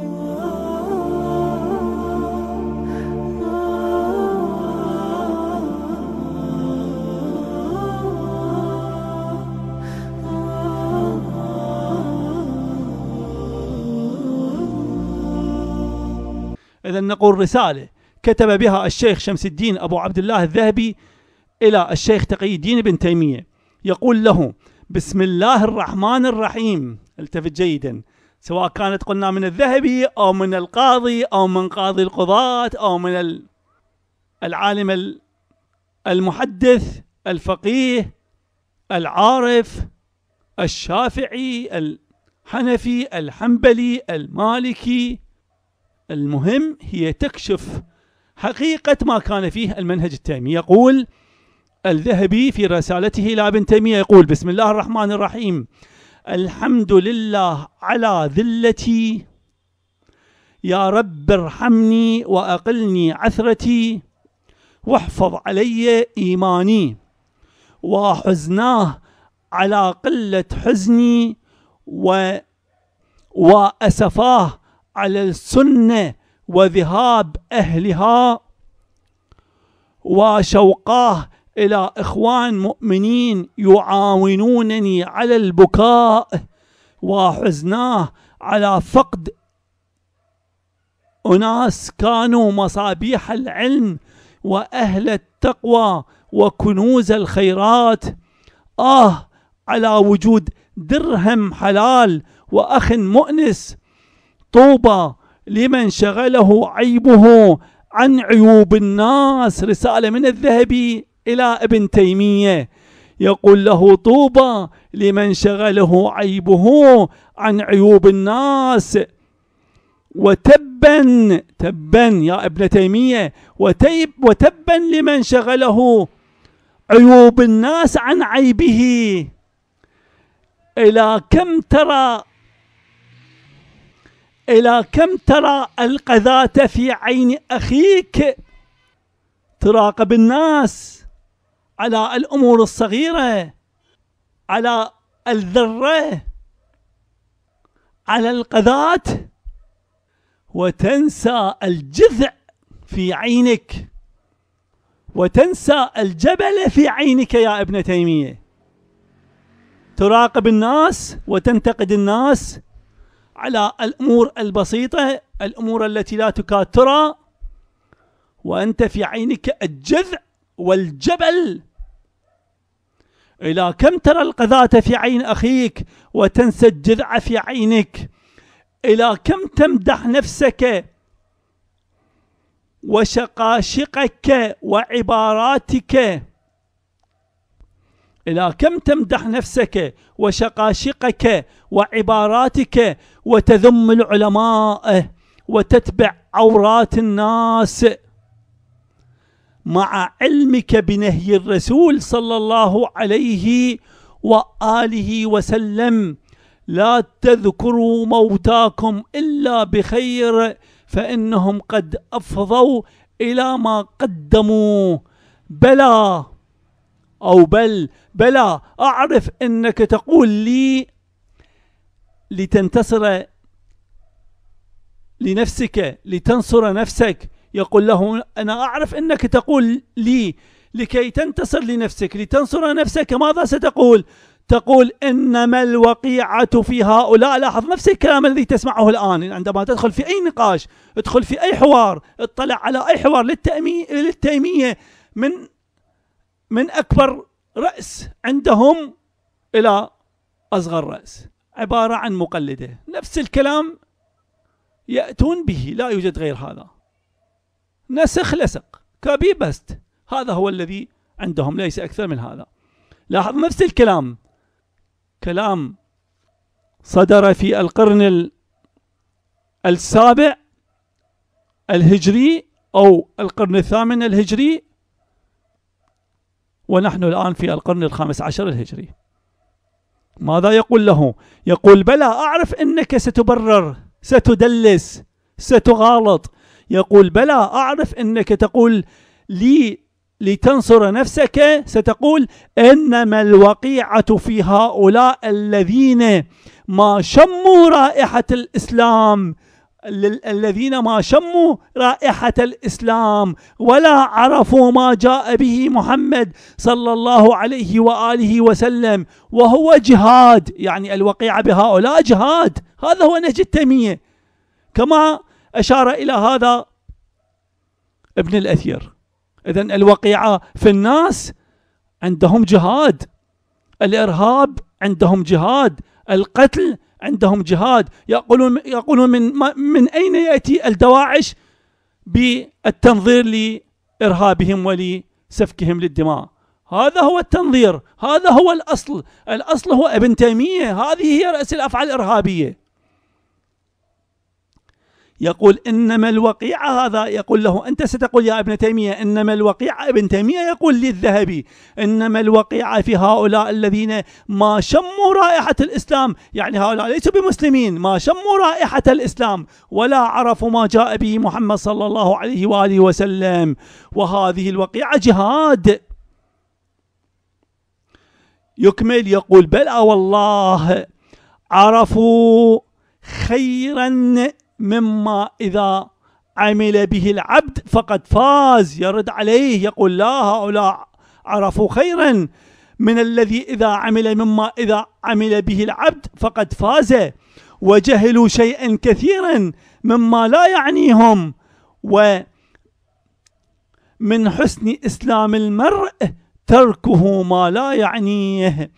إذا نقول رسالة كتب بها الشيخ شمس الدين أبو عبد الله الذهبي إلى الشيخ تقي الدين بن تيمية يقول له بسم الله الرحمن الرحيم التفت جيدا سواء كانت قلنا من الذهبي أو من القاضي أو من قاضي القضاة أو من العالم المحدث الفقيه العارف الشافعي الحنفي الحنبلي المالكي المهم هي تكشف حقيقة ما كان فيه المنهج التيمي يقول الذهبي في رسالته إلى ابن تيمية يقول بسم الله الرحمن الرحيم الحمد لله على ذلتي يا رب ارحمني وأقلني عثرتي واحفظ علي إيماني وحزناه على قلة حزني و وأسفاه على السنة وذهاب أهلها وشوقاه الى اخوان مؤمنين يعاونونني على البكاء وحزناه على فقد اناس كانوا مصابيح العلم واهل التقوى وكنوز الخيرات اه على وجود درهم حلال واخ مؤنس طوبى لمن شغله عيبه عن عيوب الناس رساله من الذهبي إلى ابن تيمية يقول له طوبى لمن شغله عيبه عن عيوب الناس وتبا تبا يا ابن تيمية وتيب وتبا لمن شغله عيوب الناس عن عيبه إلى كم ترى إلى كم ترى القذاة في عين أخيك تراقب الناس على الأمور الصغيرة على الذرة على القذات وتنسى الجذع في عينك وتنسى الجبل في عينك يا ابن تيمية تراقب الناس وتنتقد الناس على الأمور البسيطة الأمور التي لا تكاد ترى وأنت في عينك الجذع والجبل إلى كم ترى القذاة في عين أخيك وتنسى الجذع في عينك إلى كم تمدح نفسك وشقاشقك وعباراتك إلى كم تمدح نفسك وشقاشقك وعباراتك وتذم العلماء وتتبع عورات الناس مع علمك بنهي الرسول صلى الله عليه وآله وسلم لا تذكروا موتاكم إلا بخير فإنهم قد أفضوا إلى ما قدموا بلى أو بل بلى أعرف أنك تقول لي لتنتصر لنفسك لتنصر نفسك يقول له أنا أعرف أنك تقول لي لكي تنتصر لنفسك لتنصر نفسك ماذا ستقول تقول إنما الوقيعة في هؤلاء لاحظ نفس الكلام الذي تسمعه الآن عندما تدخل في أي نقاش ادخل في أي حوار اطلع على أي حوار للتأمي... للتأمية من من أكبر رأس عندهم إلى أصغر رأس عبارة عن مقلدة نفس الكلام يأتون به لا يوجد غير هذا نسخ لسق كوبي بست هذا هو الذي عندهم ليس أكثر من هذا لاحظ نفس الكلام كلام صدر في القرن السابع الهجري أو القرن الثامن الهجري ونحن الآن في القرن الخامس عشر الهجري ماذا يقول له يقول بلى أعرف أنك ستبرر ستدلس ستغالط يقول بلى أعرف أنك تقول لي لتنصر نفسك ستقول إنما الوقيعة في هؤلاء الذين ما شموا رائحة الإسلام الذين ما شموا رائحة الإسلام ولا عرفوا ما جاء به محمد صلى الله عليه وآله وسلم وهو جهاد يعني الوقيعة بهؤلاء جهاد هذا هو نهج التيمية كما أشار إلى هذا ابن الأثير إذا الوقيعة في الناس عندهم جهاد الإرهاب عندهم جهاد القتل عندهم جهاد يقولون يقولون من من أين يأتي الدواعش بالتنظير لإرهابهم ولسفكهم للدماء هذا هو التنظير هذا هو الأصل الأصل هو ابن تيمية هذه هي رأس الأفعال الإرهابية يقول إنما الوقيع هذا يقول له أنت ستقول يا ابن تيمية إنما الوقيع ابن تيمية يقول للذهبي إنما الوقيع في هؤلاء الذين ما شموا رائحة الإسلام يعني هؤلاء ليسوا بمسلمين ما شموا رائحة الإسلام ولا عرفوا ما جاء به محمد صلى الله عليه وآله وسلم وهذه الوقيعة جهاد يكمل يقول بلى والله عرفوا خيرا مما إذا عمل به العبد فقد فاز يرد عليه يقول لا هؤلاء عرفوا خيرا من الذي إذا عمل مما إذا عمل به العبد فقد فاز وجهلوا شيئا كثيرا مما لا يعنيهم ومن حسن إسلام المرء تركه ما لا يعنيه